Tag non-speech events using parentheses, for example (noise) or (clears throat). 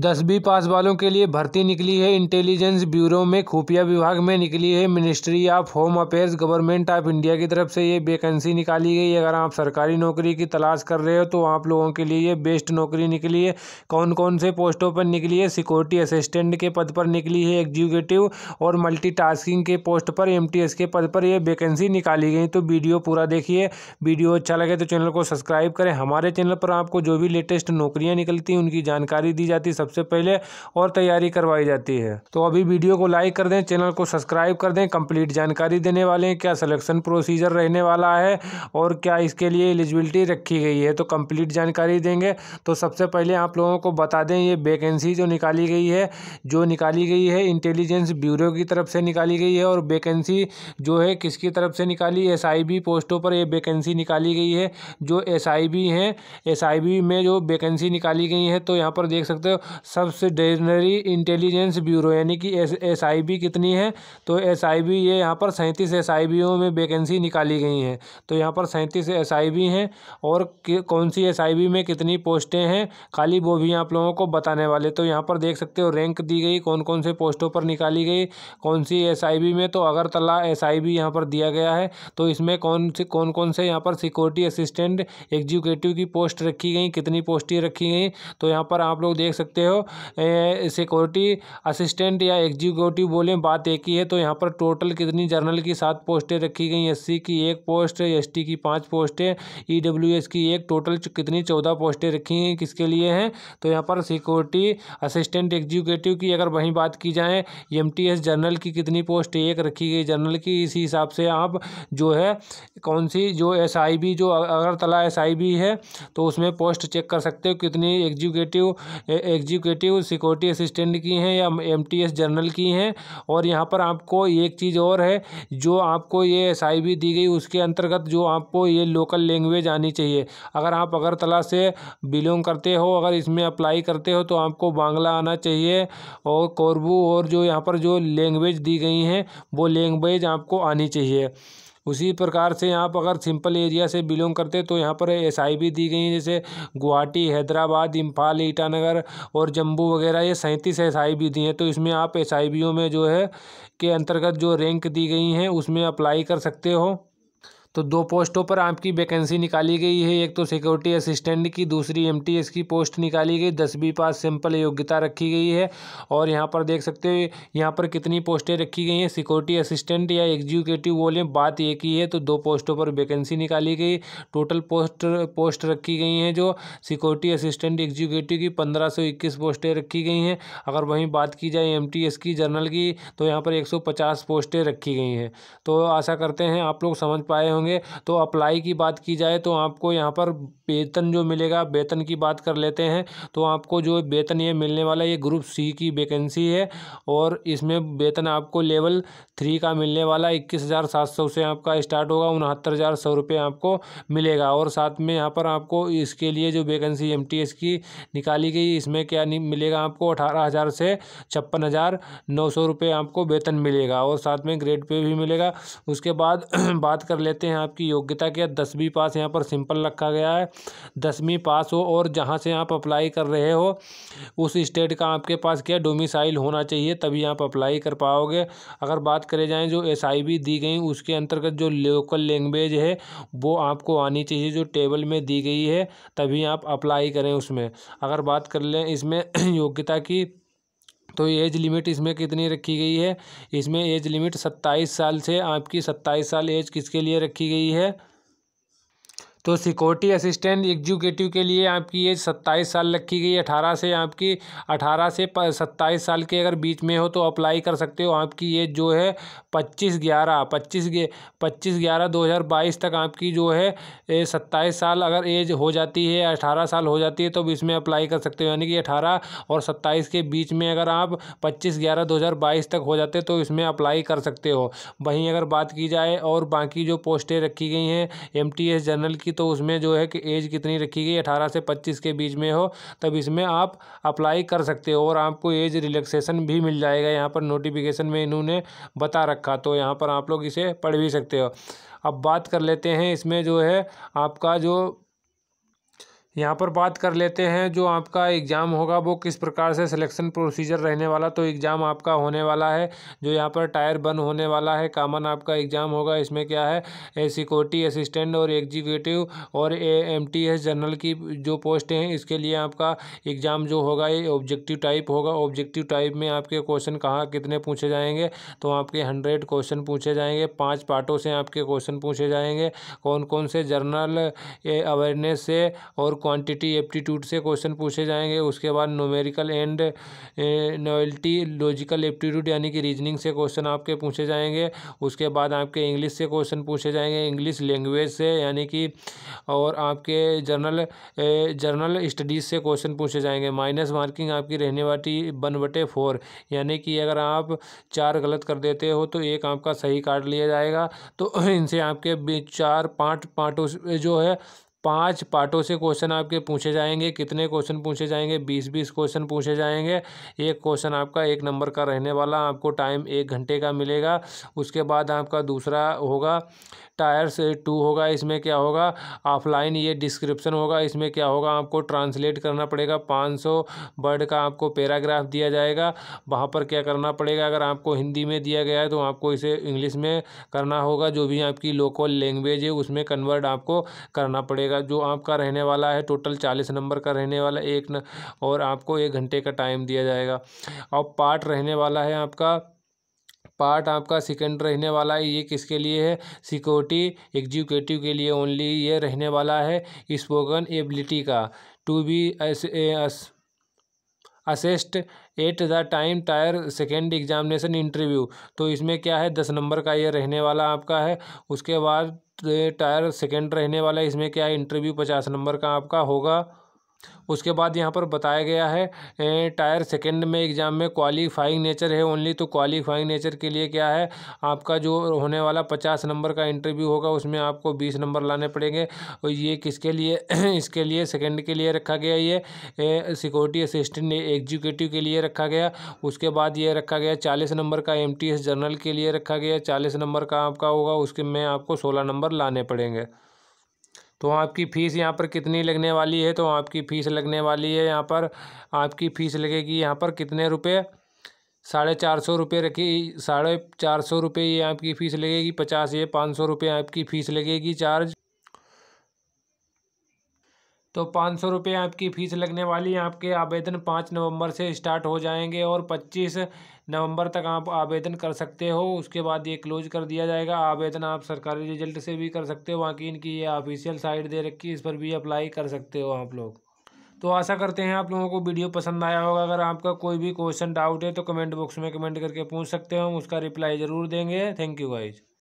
दसवीं पास वालों के लिए भर्ती निकली है इंटेलिजेंस ब्यूरो में खुफिया विभाग में निकली है ministry of home affairs government of India की तरफ से ये वैकेंसी निकाली गई अगर आप सरकारी नौकरी की तलाश कर रहे हो तो आप लोगों के लिए ये बेस्ट नौकरी निकली है कौन कौन से पोस्टों पर निकली है सिक्योरिटी असिस्टेंट के पद पर निकली है एग्जीक्यूटिव और मल्टी के पोस्ट पर एम के पद पर यह वैकेंसी निकाली गई तो वीडियो पूरा देखिए वीडियो अच्छा लगे तो चैनल को सब्सक्राइब करें हमारे चैनल पर आपको जो भी लेटेस्ट नौकरियाँ निकलती हैं उनकी जानकारी दी जाती है सबसे पहले और तैयारी करवाई जाती है तो अभी वीडियो को लाइक कर दें चैनल को सब्सक्राइब कर दें कंप्लीट जानकारी देने वाले हैं क्या सलेक्शन प्रोसीजर रहने वाला है और क्या इसके लिए एलिजिबिलिटी रखी गई है तो कंप्लीट जानकारी देंगे तो सबसे पहले आप लोगों को बता दें ये वैकेंसी जो निकाली गई है जो निकाली गई है इंटेलिजेंस ब्यूरो की तरफ से निकाली गई है और वैकेंसी जो है किसकी तरफ से निकाली एस पोस्टों पर ये वैकेंसी निकाली गई है जो एस आई हैं एस में जो वैकेंसी निकाली गई है तो यहाँ पर देख सकते हो सब्सिडेनरी इंटेलिजेंस ब्यूरो यानी कि एस आई बी कितनी है तो एस आई बी ये यहाँ पर सैंतीस एस आई में वैकेंसी निकाली गई हैं तो यहाँ पर सैंतीस एस आई बी हैं और कौन सी एस आई बी में कितनी पोस्टें हैं खाली वो भी आप लोगों को बताने वाले तो यहाँ पर देख सकते हो रैंक दी गई कौन कौन से पोस्टों पर निकाली गई कौन सी एस आई बी में तो अगरतला एस आई बी यहाँ पर दिया गया है तो इसमें कौन से कौन कौन से यहाँ पर सिक्योरिटी असिस्टेंट एग्जीक्यूटिव की पोस्ट रखी गई कितनी पोस्टें रखी गई तो यहाँ पर आप लोग देख सकते सकते हो सिक्योरिटी असिस्टेंट या एग्जीक्यूटिव बोलें बात एक ही है तो यहाँ पर टोटल कितनी जर्नल की सात पोस्टें रखी गई एस की एक पोस्ट एस की पाँच पोस्टें ई की एक टोटल कितनी चौदह पोस्टें रखी गई किसके लिए हैं तो यहाँ पर सिक्योरिटी असिस्टेंट एग्जीक्यूटिव की अगर वहीं बात की जाए एम जर्नल की कितनी पोस्ट एक रखी गई जर्नल की इसी हिसाब से आप जो है कौन सी जो एस जो अगर तला एस है तो उसमें पोस्ट चेक कर सकते हो कितनी executive exe executive security assistant की हैं या एम जनरल की हैं और यहाँ पर आपको एक चीज़ और है जो आपको ये एस दी गई उसके अंतर्गत जो आपको ये लोकल लैंग्वेज आनी चाहिए अगर आप अगरतला से बिलोंग करते हो अगर इसमें अप्लाई करते हो तो आपको बांग्ला आना चाहिए और कोरबू और जो यहाँ पर जो लैंग्वेज दी गई हैं वो लैंग्वेज आपको आनी चाहिए उसी प्रकार से आप अगर सिंपल एरिया से बिलोंग करते तो यहाँ पर एस भी दी गई हैं जैसे गुवाहाटी हैदराबाद इम्फाल ईटानगर और जम्मू वगैरह ये सैंतीस एस भी दी हैं तो इसमें आप एस में जो है के अंतर्गत जो रैंक दी गई हैं उसमें अप्लाई कर सकते हो तो दो पोस्टों पर आपकी वैकेंसी निकाली गई है एक तो सिक्योरिटी असिस्टेंट की दूसरी एमटीएस की पोस्ट निकाली गई दसवीं पास सिंपल योग्यता रखी गई है और यहाँ पर देख सकते हो यहाँ पर कितनी पोस्टें रखी गई हैं सिक्योरिटी असिस्टेंट या एग्जीक्यूटिव बोलें बात एक ही है तो दो पोस्टों पर वैकेंसी निकाली गई टोटल पोस्ट पोस्ट रखी गई हैं जो सिक्योरिटी असिस्टेंट एग्जीक्यूटिव की पंद्रह सौ इक्कीस पोस्टें रखी गई हैं अगर वहीं बात की जाए एम की जर्नल की तो यहाँ पर एक सौ पचास पोस्टें रखी गई हैं तो आशा करते हैं आप लोग समझ पाए होंगे होंगे तो अप्लाई की बात की जाए तो आपको यहाँ पर वेतन जो मिलेगा वेतन की बात कर लेते हैं तो आपको जो वेतन ये मिलने वाला ये ग्रुप सी की वैकेंसी है और इसमें वेतन आपको लेवल थ्री का मिलने वाला इक्कीस हज़ार सात सौ से आपका स्टार्ट होगा उनहत्तर हज़ार सौ रुपये आपको मिलेगा और साथ में यहाँ पर आपको इसके लिए जो वैकेंसी एम की निकाली गई इसमें क्या मिलेगा आपको अठारह हज़ार से छप्पन हज़ार नौ सौ रुपये आपको वेतन मिलेगा और साथ में ग्रेड पे भी मिलेगा उसके बाद (clears throat) बात कर लेते हैं आपकी योग्यता के दसवीं पास यहाँ पर सिंपल रखा गया है दसवीं पास हो और जहाँ से आप अप्लाई कर रहे हो उस स्टेट का आपके पास क्या डोमिसाइल होना चाहिए तभी आप अप्लाई कर पाओगे अगर बात करें जाएँ जो एस दी गई उसके अंतर्गत जो लोकल लैंग्वेज है वो आपको आनी चाहिए जो टेबल में दी गई है तभी आप अप्लाई करें उसमें अगर बात कर लें इसमें (clears throat) योग्यता की तो एज लिमिट इसमें कितनी रखी गई है इसमें एज लिमिट सत्ताईस साल से आपकी सत्ताईस साल एज किसके लिए रखी गई है तो सिक्योरिटी असिस्टेंट एग्जीक्यूटिव के लिए आपकी एज सत्ताईस साल रखी गई अठारह से आपकी अठारह से सत्ताईस साल के अगर बीच में हो तो अप्लाई कर सकते हो आपकी एज जो है पच्चीस ग्यारह पच्चीस पच्चीस ग्यारह दो हज़ार बाईस तक आपकी जो है सत्ताईस साल अगर एज हो जाती है अठारह साल हो जाती है तो इसमें अप्लाई कर सकते हो यानी कि अठारह और सत्ताईस के बीच में अगर आप पच्चीस ग्यारह दो हज़ार बाईस तक हो जाते तो इसमें अप्लाई कर सकते हो वहीं अगर बात की जाए और बाकी जो पोस्टें रखी गई हैं एम टी एस जनरल की की तो उसमें जो है कि एज कितनी रखी गई अठारह से पच्चीस के बीच में हो तब इसमें आप अप्लाई कर सकते हो और आपको एज रिलैक्सेशन भी मिल जाएगा यहाँ पर नोटिफिकेशन में इन्होंने बता रखा तो यहाँ पर आप लोग इसे पढ़ भी सकते हो अब बात कर लेते हैं इसमें जो है आपका जो यहाँ पर बात कर लेते हैं जो आपका एग्ज़ाम होगा वो किस प्रकार से सिलेक्शन प्रोसीजर रहने वाला तो एग्ज़ाम आपका होने वाला है जो यहाँ पर टायर बन होने वाला है कामन आपका एग्ज़ाम होगा इसमें क्या है सिक्योरिटी असिस्टेंट और एग्जीक्यूटिव और A M T S general की जो पोस्ट हैं इसके लिए आपका एग्ज़ाम जो होगा ये ऑब्जेक्टिव टाइप होगा ऑब्जेक्टिव टाइप में आपके क्वेश्चन कहाँ कितने पूछे जाएंगे तो आपके हंड्रेड क्वेश्चन पूछे जाएंगे पाँच पार्टों से आपके क्वेश्चन पूछे जाएंगे कौन कौन से जर्नल अवेयरनेस से और क्वांटिटी एप्टीट्यूड से क्वेश्चन पूछे जाएंगे उसके बाद numerical and novelty logical aptitude यानी कि रीजनिंग से क्वेश्चन आपके पूछे जाएंगे उसके बाद आपके इंग्लिश से क्वेश्चन पूछे जाएंगे इंग्लिश लैंग्वेज से यानी कि और आपके जर्नल जर्नल स्टडीज़ से क्वेश्चन पूछे जाएंगे माइनस मार्किंग आपकी रहने वाली वन बटे फोर यानी कि अगर आप चार गलत कर देते हो तो एक आपका सही कार्ड लिया जाएगा तो (clears throat) इनसे आपके चार पाँच पाँटों जो है पांच पार्टों से क्वेश्चन आपके पूछे जाएंगे कितने क्वेश्चन पूछे जाएंगे बीस बीस क्वेश्चन पूछे जाएंगे एक क्वेश्चन आपका एक नंबर का रहने वाला आपको टाइम एक घंटे का मिलेगा उसके बाद आपका दूसरा होगा टायर्स टू होगा इसमें क्या होगा ऑफलाइन ये डिस्क्रिप्शन होगा इसमें क्या होगा आपको ट्रांसलेट करना पड़ेगा पाँच सौ वर्ड का आपको पैराग्राफ दिया जाएगा वहाँ पर क्या करना पड़ेगा अगर आपको हिंदी में दिया गया है तो आपको इसे इंग्लिश में करना होगा जो भी आपकी लोकल लैंग्वेज है उसमें कन्वर्ट आपको करना पड़ेगा जाएगा जो आपका रहने वाला है टोटल चालीस नंबर का रहने वाला एक न, और आपको एक घंटे का टाइम दिया जाएगा और पार्ट रहने वाला है आपका पार्ट आपका सेकेंड रहने वाला है ये किसके लिए है सिक्योरिटी एग्जीक्यूटिव के लिए ओनली ये रहने वाला है स्पोकन एबिलिटी का to be S A S assessed at the time tier second examination interview तो इसमें क्या है दस नंबर का ये रहने वाला आपका है उसके बाद टायर सेकेंड रहने वाला है इसमें क्या है इंटरव्यू पचास नंबर का आपका होगा उसके बाद यहाँ पर बताया गया है टायर सेकंड में एग्ज़ाम में क्वालीफाइंग नेचर है ओनली तो क्वालीफाइंग नेचर के लिए क्या है आपका जो होने वाला पचास नंबर का इंटरव्यू होगा उसमें आपको बीस नंबर लाने पड़ेंगे और ये किसके लिए (clears throat) इसके लिए सेकंड के लिए रखा गया ये सिक्योरिटी असिस्टेंट एग्जीक्यूटिव के लिए रखा गया उसके बाद ये रखा गया चालीस नंबर का एम जनरल के लिए रखा गया चालीस नंबर का आपका होगा उसके में आपको सोलह नंबर लाने पड़ेंगे तो आपकी फ़ीस यहाँ पर कितनी लगने वाली है तो आपकी फ़ीस लगने वाली है यहाँ पर आपकी फ़ीस लगेगी यहाँ पर कितने रुपये साढ़े चार सौ रुपये रखी साढ़े चार सौ रुपये ये आपकी फ़ीस लगेगी पचास ये पाँच सौ रुपये आपकी फ़ीस लगेगी चार्ज तो पाँच सौ रुपये आपकी फ़ीस लगने वाली है आपके आवेदन पाँच नवंबर से स्टार्ट हो जाएंगे और पच्चीस नवंबर तक आप आवेदन कर सकते हो उसके बाद ये क्लोज कर दिया जाएगा आवेदन आप सरकारी रिजल्ट से भी कर सकते हो की इनकी ये ऑफिशियल साइट दे रखी है इस पर भी अप्लाई कर सकते हो आप लोग तो आशा करते हैं आप लोगों को वीडियो पसंद आया होगा अगर आपका कोई भी क्वेश्चन डाउट है तो कमेंट बॉक्स में कमेंट करके पूछ सकते हो हम उसका रिप्लाई ज़रूर देंगे थैंक यू गाइज़